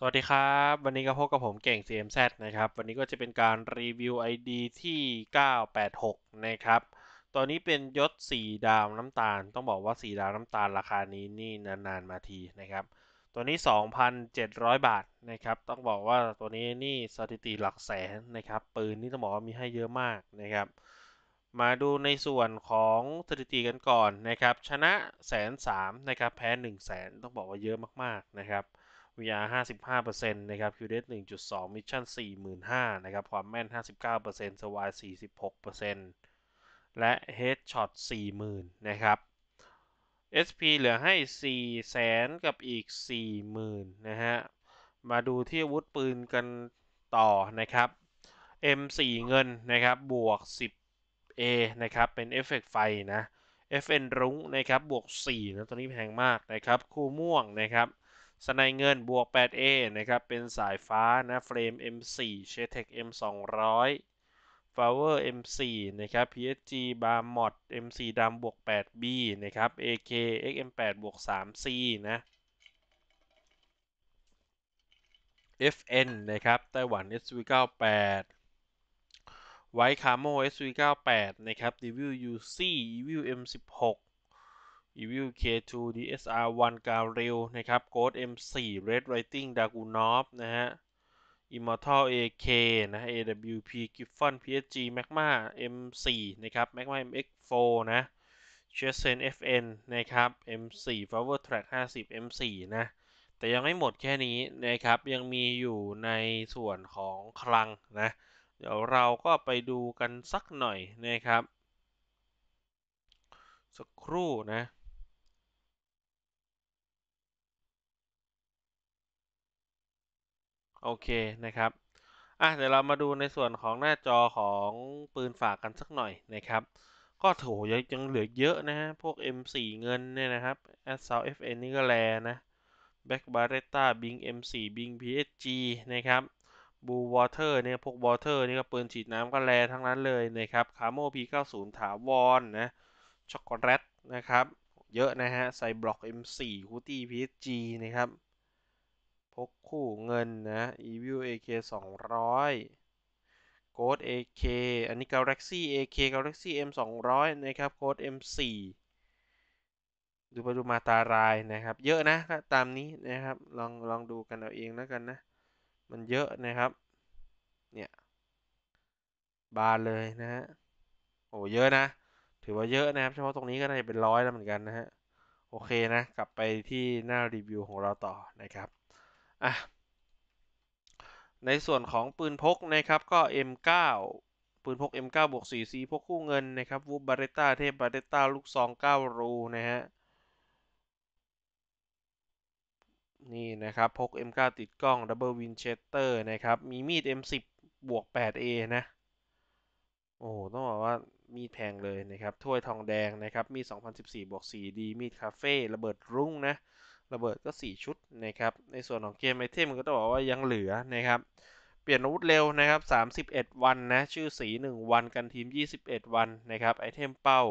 สวัสดีครับวันนี้ก็พบกับผมเก่ง CMZ นะครับวันนี้ก็จะเป็นการรีวิว ID ที่ 986 นะครับตัวนี้เป็นยศ 4 ดาวน้ำตาล ต้องบอกว่า 4 ดาวน้ำตาลราคานี้นี่นานๆมาทีนะครับ ตัวนี้ 2,700 บาทนะครับต้องบอกว่าตัวนี้นี่สถิติหลักแสนนะครับปืนนี่ต้องบอกว่ามีให้เยอะมากนะครับ มาดูในส่วนของสถิติกันก่อนนะครับ ชนะแสนสามนะครับแพ้1นึ่งแสนต้องบอกว่าเยอะมากๆนะครับ์ r 55%นะครับ q หนึ่งจุดสองมิชชั่นะครับ ความแม่น์เซ็นต์และ Headshot 40,000 นะครับ SP เหลือให้ 400,000กับอีก 40,000 นะฮะ มาดูที่อาวุธปืนกันต่อนะครับ M4 เงิน นะครับ บวก 10A นะครับ เป็นเอฟเฟกไฟนะ FN รุ้ง นะครับ บวก 4 นะ ตัวนี้ แพง มากนะครับ คู่ม่วงนะครับสนายเงินบวก 8A นะครับ เป็นสายฟ้า นะ เฟรม M4 เ h e t e c M200 Flower M4 นะครับ PSG Bar Mod M4 ดำบวก 8B นะครับ AK XM8 บวก 3C นะ FN นะครับ ไต้หวัน SV98 ไวคาโม SV98 นะครับ w e v i UC e v i M16 Evil K2 DSR1 g a r i l นะครับ Ghost M4 Red Writing Dragunov นะฮะ Immortal AK นะ AWP Griffon PSG Magma M4 นะครับ Magma MX4 นะ c h e s e n FN นะครับ M4 Power Track 50 M4 นะ แต่ยังไม่หมดแค่นี้นะครับ ยังมีอยู่ในส่วนของคลังนะ เดี๋ยวเราก็ไปดูกันสักหน่อยนะครับ สักครู่นะโอเคนะครับ อ่ะเดี๋ยวเรามาดูในส่วนของหน้าจอของปืนฝากกันสักหน่อยนะครับ ก็โถยังเหลือเยอะนะฮะ พวก M4 เงินเนี่ยนะครับ Assault FN นี่ก็แลนะ b a c k Barretta Bing M4 Bing PSG นะครับ Blue Water เนี่ย พวก Water นี่ก็ปืนฉีดน้ำก็แลทั้งนั้นเลยนะครับ Camo P90 ถาวรนะช็อกโกแลตนะครับ เยอะนะฮะไซบล็อก M4 o o ต i e PSG นะครับกคู่เงิน นะ evil ak 200 โค้ด ak อันนี้ galaxy ak galaxy m 200 นะครับโค้ด m 4ดูไปดูมาตารายนะครับ เยอะนะตามนี้นะครับลองลองดูกันเอาเองแล้วกันนะมันเยอะนะครับเนี่ยบานเลยนะฮะ โอ้เยอะนะ ถือว่าเยอะนะครับ เฉพาะตรงนี้ก็น่าจะเป็นร้อยแล้วเหมือนกันนะฮะโอเคนะกลับไปที่หน้ารีวิวของเราต่อนะครับอ่ะ ในส่วนของปืนพกนะครับ ก็ M9 ปืนพก M9 บวก4 C พกคู่เงินนะครับวูบบาเรต้าเทพบาเรต้าลูกซอง9รู นะฮะนี่นะครับ พก M9 ติดกล้องดับเบิลวินเชสเตอร์นะครับ มีมีด M10 บวก 8A นะ โอ้โหต้องบอกว่ามีดแพงเลยนะครับ ถ้วยทองแดงนะครับ มี 2014 บวก 4D มีดคาเฟ่ระเบิดรุ่งนะระเบิดก็ 4 ชุดนะครับ ในส่วนของเกม ไอเทม ก็ต้องบอกว่ายังเหลือนะครับ เปลี่ยนอาวุธเร็วนะครับ 31 วันนะ ชื่อสี 1 วัน กันทีม 21 วันนะครับ ไอเทมเป้า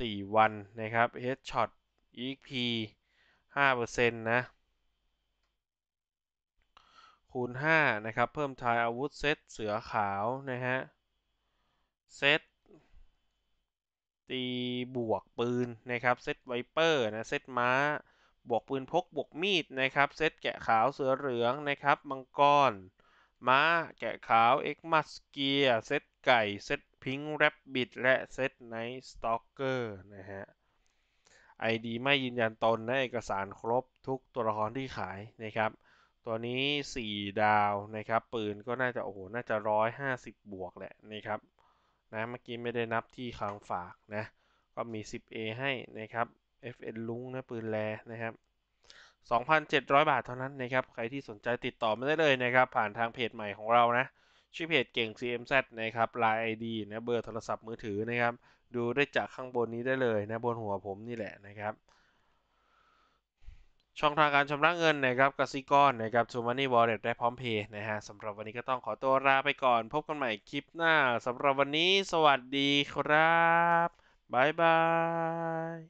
4 วันนะครับเฮดช็อต EP 5%นะคูณ5นะครับ เพิ่มทายอาวุธเซตเสือขาวนะฮะ เซตตีบวกปืนนะครับ เซตไวเปอร์นะ เซตม้าบวกปืนพกบวกมีดนะครับ เซตแกะขาวเสือเหลืองนะครับมังกรม้าแกะขาวเอ็กมัสเกียเซตไก่เซตพิงแรบบิดและเซตไนท์สตอกเกอร์นะฮะไอดีไม่ยืนยันตนและเอกสารครบทุกตัวละครที่ขายนะครับ ตัวนี้ 4 ดาวนะครับ ปืนก็น่าจะโอ้โหน่าจะ 150 บวกแหละนะครับนะเมื่อกี้ไม่ได้นับที่ค้างฝากนะก็มี 10A ให้นะครับ FN ลุงนะปืนแลนะครับ 2,700 บาทเท่านั้นนะครับ ใครที่สนใจติดต่อมาได้เลยนะครับ ผ่านทางเพจใหม่ของเรานะ ชื่อเพจเก่ง CMZ นะครับไลน์ ID นะเบอร์โทรศัพท์มือถือนะครับ ดูได้จากข้างบนนี้ได้เลยนะบนหัวผมนี่แหละนะครับ ช่องทางการชำระเงินนะครับ กสิกรนะครับซูมานี่วอลเล็ตได้พร้อมเพย์นะฮะสำหรับวันนี้ก็ต้องขอตัวลาไปก่อน พบกันใหม่คลิปหน้าสำหรับวันนี้สวัสดีครับบ๊ายบาย